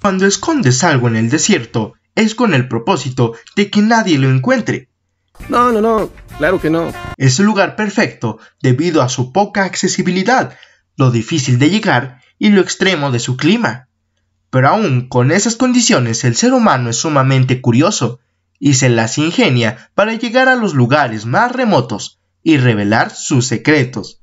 Cuando escondes algo en el desierto, es con el propósito de que nadie lo encuentre. No, no, no, claro que no. Es un lugar perfecto debido a su poca accesibilidad, lo difícil de llegar y lo extremo de su clima. Pero aún con esas condiciones el ser humano es sumamente curioso y se las ingenia para llegar a los lugares más remotos y revelar sus secretos.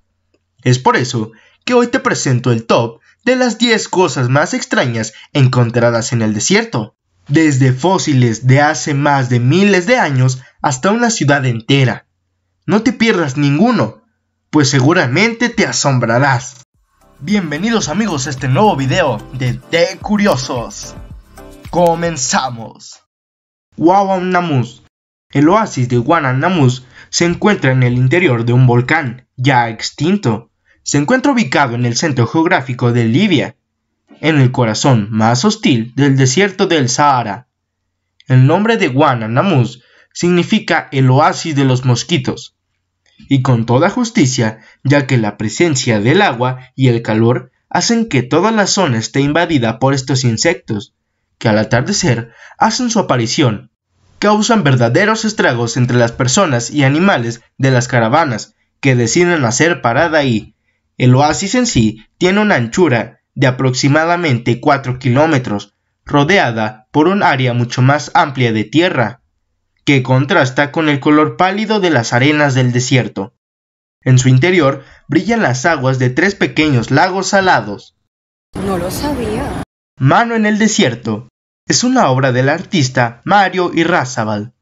Es por eso que hoy te presento el top de las 10 cosas más extrañas encontradas en el desierto, desde fósiles de hace más de miles de años hasta una ciudad entera. No te pierdas ninguno, pues seguramente te asombrarás. Bienvenidos amigos a este nuevo video de The Curiosos. Comenzamos. Namus El oasis de Namus se encuentra en el interior de un volcán ya extinto, se encuentra ubicado en el centro geográfico de Libia, en el corazón más hostil del desierto del Sahara. El nombre de Guana significa el oasis de los mosquitos, y con toda justicia, ya que la presencia del agua y el calor hacen que toda la zona esté invadida por estos insectos, que al atardecer hacen su aparición, causan verdaderos estragos entre las personas y animales de las caravanas que deciden hacer parada ahí el oasis en sí tiene una anchura de aproximadamente 4 kilómetros, rodeada por un área mucho más amplia de tierra, que contrasta con el color pálido de las arenas del desierto. En su interior brillan las aguas de tres pequeños lagos salados. No lo sabía. Mano en el desierto es una obra del artista Mario Irrazábal,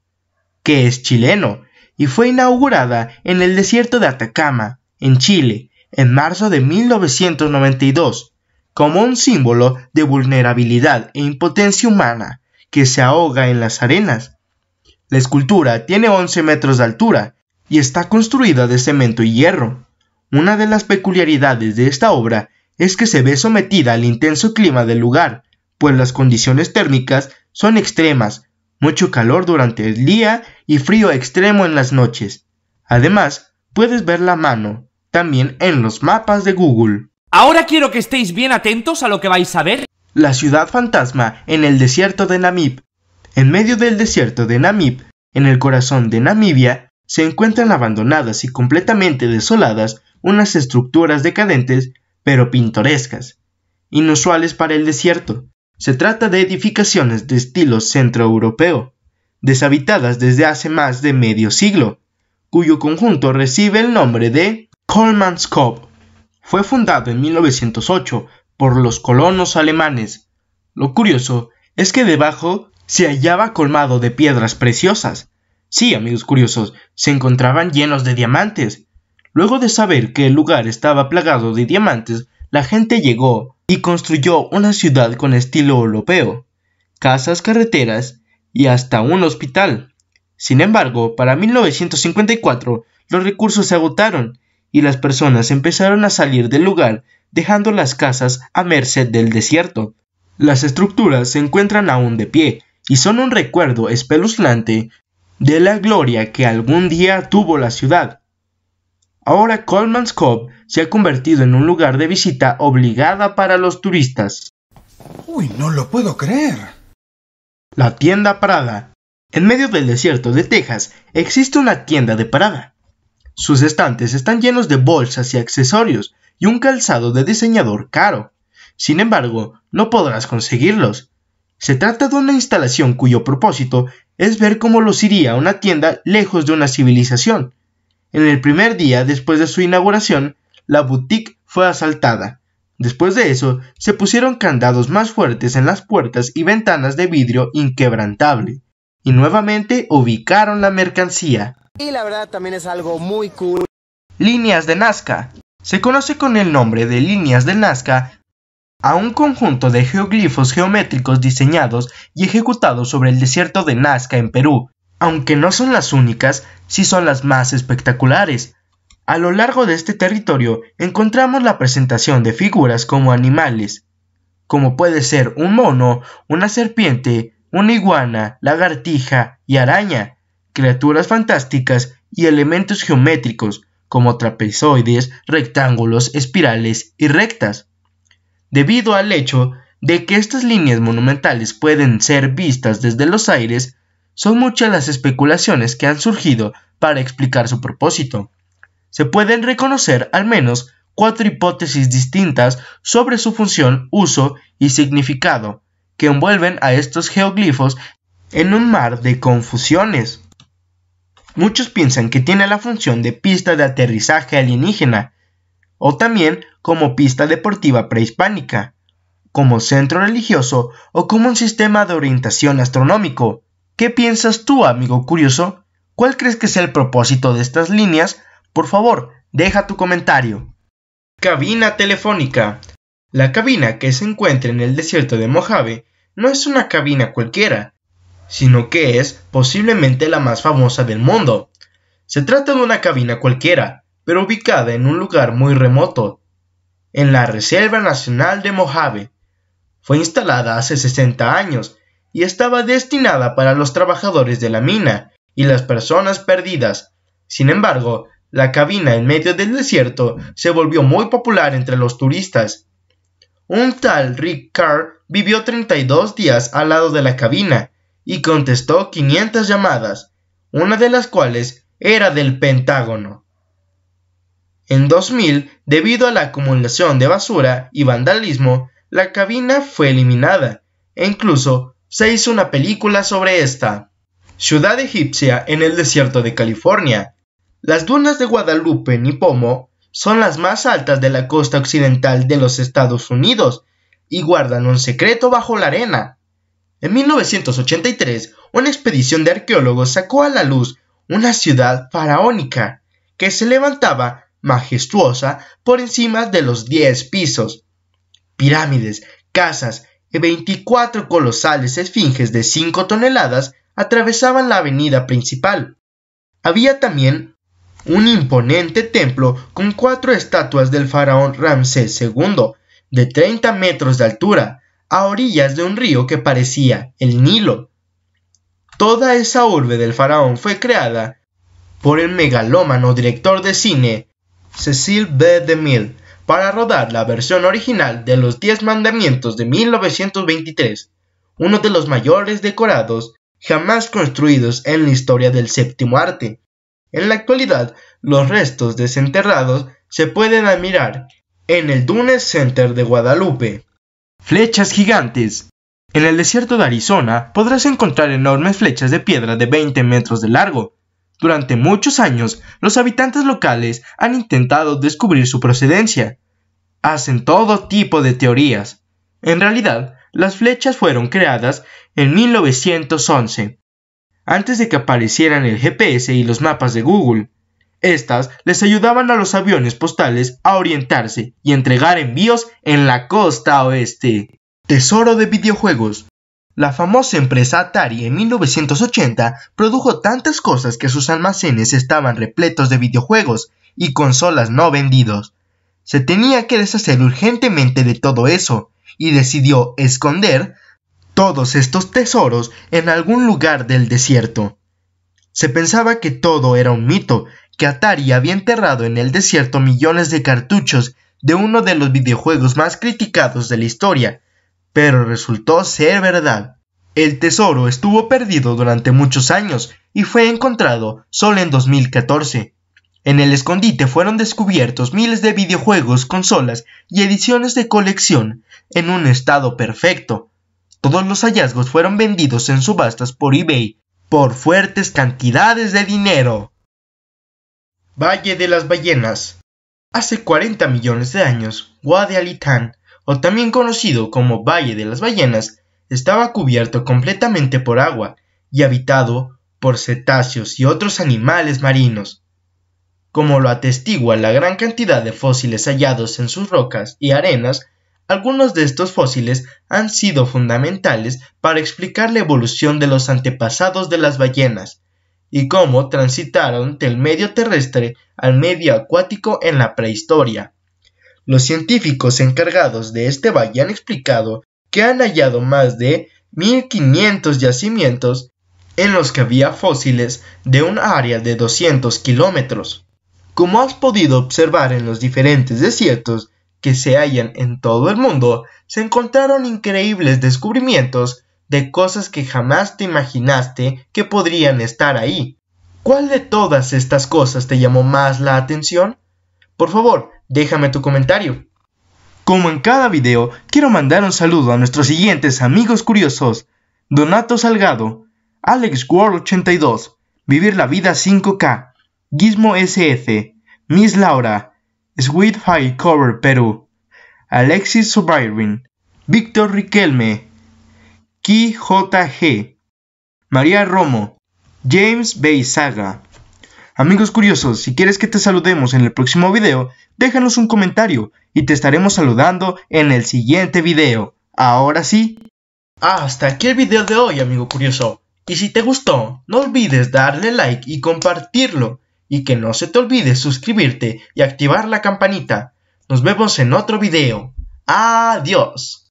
que es chileno y fue inaugurada en el desierto de Atacama, en Chile, en marzo de 1992 como un símbolo de vulnerabilidad e impotencia humana que se ahoga en las arenas. La escultura tiene 11 metros de altura y está construida de cemento y hierro. Una de las peculiaridades de esta obra es que se ve sometida al intenso clima del lugar, pues las condiciones térmicas son extremas, mucho calor durante el día y frío extremo en las noches. Además, puedes ver la mano, también en los mapas de Google. Ahora quiero que estéis bien atentos a lo que vais a ver. La ciudad fantasma en el desierto de Namib. En medio del desierto de Namib, en el corazón de Namibia, se encuentran abandonadas y completamente desoladas unas estructuras decadentes pero pintorescas, inusuales para el desierto. Se trata de edificaciones de estilo centroeuropeo, deshabitadas desde hace más de medio siglo, cuyo conjunto recibe el nombre de Coleman's fue fundado en 1908 por los colonos alemanes. Lo curioso es que debajo se hallaba colmado de piedras preciosas. Sí, amigos curiosos, se encontraban llenos de diamantes. Luego de saber que el lugar estaba plagado de diamantes, la gente llegó y construyó una ciudad con estilo europeo, casas, carreteras y hasta un hospital. Sin embargo, para 1954 los recursos se agotaron y las personas empezaron a salir del lugar, dejando las casas a merced del desierto. Las estructuras se encuentran aún de pie y son un recuerdo espeluznante de la gloria que algún día tuvo la ciudad. Ahora Coleman's Cove se ha convertido en un lugar de visita obligada para los turistas. Uy, no lo puedo creer. La tienda Prada. En medio del desierto de Texas existe una tienda de parada. Sus estantes están llenos de bolsas y accesorios y un calzado de diseñador caro. Sin embargo, no podrás conseguirlos. Se trata de una instalación cuyo propósito es ver cómo los iría una tienda lejos de una civilización. En el primer día después de su inauguración, la boutique fue asaltada. Después de eso, se pusieron candados más fuertes en las puertas y ventanas de vidrio inquebrantable, y nuevamente ubicaron la mercancía. Y la verdad también es algo muy cool. Líneas de Nazca. Se conoce con el nombre de líneas de Nazca a un conjunto de geoglifos geométricos diseñados y ejecutados sobre el desierto de Nazca en Perú. Aunque no son las únicas, sí son las más espectaculares. A lo largo de este territorio encontramos la presentación de figuras como animales, como puede ser un mono, una serpiente, una iguana, lagartija y araña, criaturas fantásticas y elementos geométricos como trapezoides, rectángulos, espirales y rectas. Debido al hecho de que estas líneas monumentales pueden ser vistas desde los aires, son muchas las especulaciones que han surgido para explicar su propósito. Se pueden reconocer al menos cuatro hipótesis distintas sobre su función, uso y significado, que envuelven a estos geoglifos en un mar de confusiones. Muchos piensan que tiene la función de pista de aterrizaje alienígena, o también como pista deportiva prehispánica, como centro religioso o como un sistema de orientación astronómico. ¿Qué piensas tú, amigo curioso? ¿Cuál crees que sea el propósito de estas líneas? Por favor, deja tu comentario. Cabina telefónica. La cabina que se encuentra en el desierto de Mojave no es una cabina cualquiera, sino que es posiblemente la más famosa del mundo. Se trata de una cabina cualquiera, pero ubicada en un lugar muy remoto, en la Reserva Nacional de Mojave. Fue instalada hace 60 años y estaba destinada para los trabajadores de la mina y las personas perdidas. Sin embargo, la cabina en medio del desierto se volvió muy popular entre los turistas. Un tal Rick Carr vivió 32 días al lado de la cabina y contestó 500 llamadas, una de las cuales era del Pentágono. En 2000, debido a la acumulación de basura y vandalismo, la cabina fue eliminada e incluso se hizo una película sobre esta. Ciudad egipcia en el desierto de California. Las dunas de Guadalupe y Pomo son las más altas de la costa occidental de los Estados Unidos y guardan un secreto bajo la arena. En 1983, una expedición de arqueólogos sacó a la luz una ciudad faraónica que se levantaba majestuosa por encima de los 10 pisos. Pirámides, casas y 24 colosales esfinges de 5 toneladas atravesaban la avenida principal. Había también un imponente templo con cuatro estatuas del faraón Ramsés II, de 30 metros de altura, a orillas de un río que parecía el Nilo. Toda esa urbe del faraón fue creada por el megalómano director de cine Cecil B. DeMille para rodar la versión original de Los Diez Mandamientos de 1923, uno de los mayores decorados jamás construidos en la historia del séptimo arte. En la actualidad, los restos desenterrados se pueden admirar en el Dunes Center de Guadalupe. Flechas gigantes. En el desierto de Arizona podrás encontrar enormes flechas de piedra de 20 metros de largo. Durante muchos años, los habitantes locales han intentado descubrir su procedencia. Hacen todo tipo de teorías. En realidad, las flechas fueron creadas en 1911, antes de que aparecieran el GPS y los mapas de Google. Estas les ayudaban a los aviones postales a orientarse y entregar envíos en la costa oeste. Tesoro de videojuegos. La famosa empresa Atari en 1980 produjo tantas cosas que sus almacenes estaban repletos de videojuegos y consolas no vendidos. Se tenía que deshacer urgentemente de todo eso, y decidió esconder todos estos tesoros en algún lugar del desierto. Se pensaba que todo era un mito que Atari había enterrado en el desierto millones de cartuchos de uno de los videojuegos más criticados de la historia, pero resultó ser verdad. El tesoro estuvo perdido durante muchos años y fue encontrado solo en 2014. En el escondite fueron descubiertos miles de videojuegos, consolas y ediciones de colección en un estado perfecto. Todos los hallazgos fueron vendidos en subastas por eBay por fuertes cantidades de dinero. Valle de las Ballenas. Hace 40 millones de años, Guadalitán, o también conocido como Valle de las Ballenas, estaba cubierto completamente por agua y habitado por cetáceos y otros animales marinos. Como lo atestigua la gran cantidad de fósiles hallados en sus rocas y arenas, algunos de estos fósiles han sido fundamentales para explicar la evolución de los antepasados de las ballenas, y cómo transitaron del medio terrestre al medio acuático en la prehistoria. Los científicos encargados de este valle han explicado que han hallado más de 1500 yacimientos en los que había fósiles de un área de 200 kilómetros. Como has podido observar en los diferentes desiertos que se hallan en todo el mundo, se encontraron increíbles descubrimientos de cosas que jamás te imaginaste que podrían estar ahí. ¿Cuál de todas estas cosas te llamó más la atención? Por favor, déjame tu comentario. Como en cada video, quiero mandar un saludo a nuestros siguientes amigos curiosos. Donato Salgado, Alex World 82, Vivir la Vida 5K, Gizmo SF, Miss Laura, Sweet Cover Perú, Alexis Sobrairin, Víctor Riquelme, Ki María Romo, James Beizaga. Amigos curiosos, si quieres que te saludemos en el próximo video, déjanos un comentario y te estaremos saludando en el siguiente video. Ahora sí. Hasta aquí el video de hoy, amigo curioso. Y si te gustó, no olvides darle like y compartirlo. Y que no se te olvide suscribirte y activar la campanita. Nos vemos en otro video. Adiós.